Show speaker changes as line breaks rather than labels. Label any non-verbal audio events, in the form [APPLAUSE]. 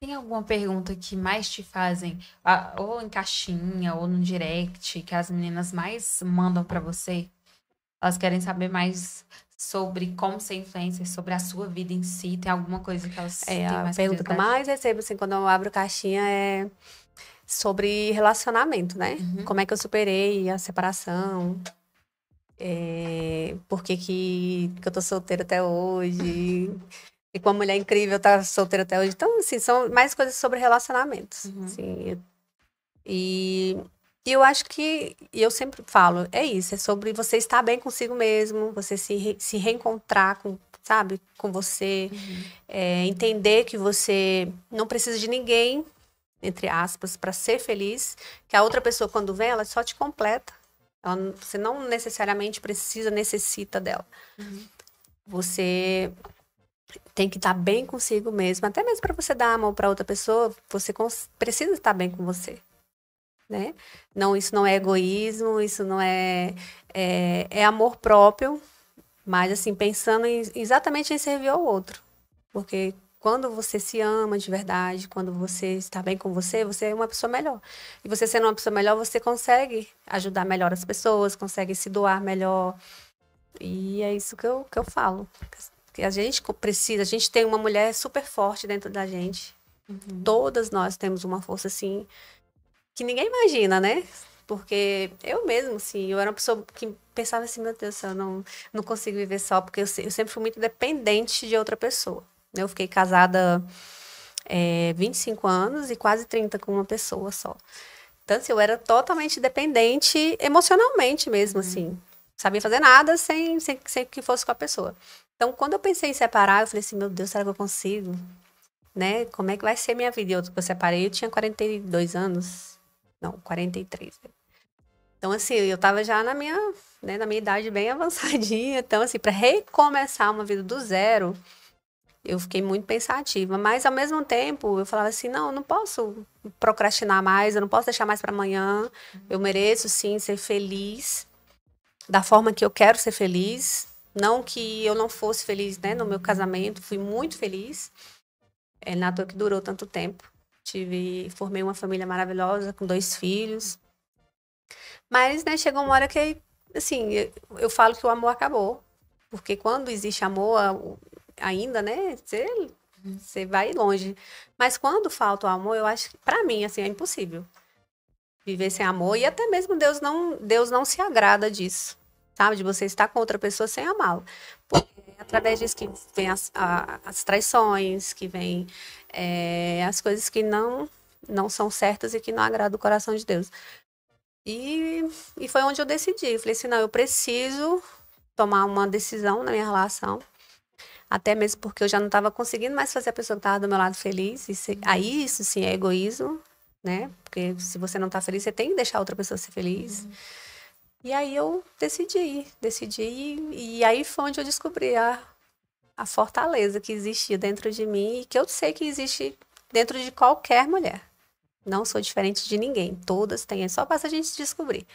Tem alguma pergunta que mais te fazem, ah, ou em caixinha, ou no direct, que as meninas mais mandam para você? Elas querem saber mais sobre como ser influencer, sobre a sua vida em si. Tem alguma coisa que elas é, A pergunta que eu mais recebo, assim, quando eu abro caixinha é sobre relacionamento, né? Uhum. Como é que eu superei a separação? É, por que, que, que eu tô solteira até hoje? E com a mulher incrível, tá solteira até hoje. Então, assim, são mais coisas sobre relacionamentos. Uhum. Assim, e, e eu acho que, e eu sempre falo, é isso, é sobre você estar bem consigo mesmo, você se, se reencontrar com, sabe, com você, uhum. é, entender que você não precisa de ninguém, entre aspas, para ser feliz, que a outra pessoa, quando vem, ela só te completa. Ela, você não necessariamente precisa, necessita dela. Uhum. Você tem que estar bem consigo mesmo. Até mesmo para você dar a mão para outra pessoa, você precisa estar bem com você. Né? Não, isso não é egoísmo, isso não é, é, é amor próprio, mas assim, pensando em, exatamente em servir ao outro. Porque quando você se ama de verdade, quando você está bem com você, você é uma pessoa melhor. E você sendo uma pessoa melhor, você consegue ajudar melhor as pessoas, consegue se doar melhor. E é isso que eu, que eu falo que a gente precisa, a gente tem uma mulher super forte dentro da gente. Uhum. Todas nós temos uma força assim que ninguém imagina, né? Porque eu mesmo, assim, eu era uma pessoa que pensava assim, meu Deus eu não, não consigo viver só, porque eu, eu sempre fui muito dependente de outra pessoa. Eu fiquei casada é, 25 anos e quase 30 com uma pessoa só. Então, assim, eu era totalmente dependente emocionalmente mesmo, uhum. assim. Sabia fazer nada sem, sem, sem que fosse com a pessoa. Então, quando eu pensei em separar, eu falei assim, meu Deus, será que eu consigo? Né? Como é que vai ser minha vida? Eu, tipo, eu separei, eu tinha 42 anos. Não, 43. Né? Então, assim, eu estava já na minha, né, na minha idade bem [LAUGHS] avançadinha. Então, assim, para recomeçar uma vida do zero, eu fiquei muito pensativa, mas ao mesmo tempo eu falava assim, não, eu não posso procrastinar mais, eu não posso deixar mais para amanhã. Eu mereço sim ser feliz da forma que eu quero ser feliz, não que eu não fosse feliz, né, no meu casamento, fui muito feliz. É na é toa que durou tanto tempo. Tive, formei uma família maravilhosa com dois filhos. Mas, né, chegou uma hora que assim, eu, eu falo que o amor acabou, porque quando existe amor ainda, né, você, você vai longe. Mas quando falta o amor, eu acho que para mim assim é impossível viver sem amor e até mesmo Deus não Deus não se agrada disso sabe? De você estar com outra pessoa sem amá-la. É através disso que vem as, a, as traições, que vem é, as coisas que não, não são certas e que não agradam o coração de Deus. E, e foi onde eu decidi. Eu falei assim, não, eu preciso tomar uma decisão na minha relação. Até mesmo porque eu já não estava conseguindo mais fazer a pessoa que estava do meu lado feliz. E se, aí isso sim é egoísmo, né? Porque se você não está feliz, você tem que deixar outra pessoa ser feliz. Uhum. E aí eu decidi, decidi, e, e aí foi onde eu descobri a, a fortaleza que existia dentro de mim e que eu sei que existe dentro de qualquer mulher. Não sou diferente de ninguém, todas têm, é só basta a gente descobrir.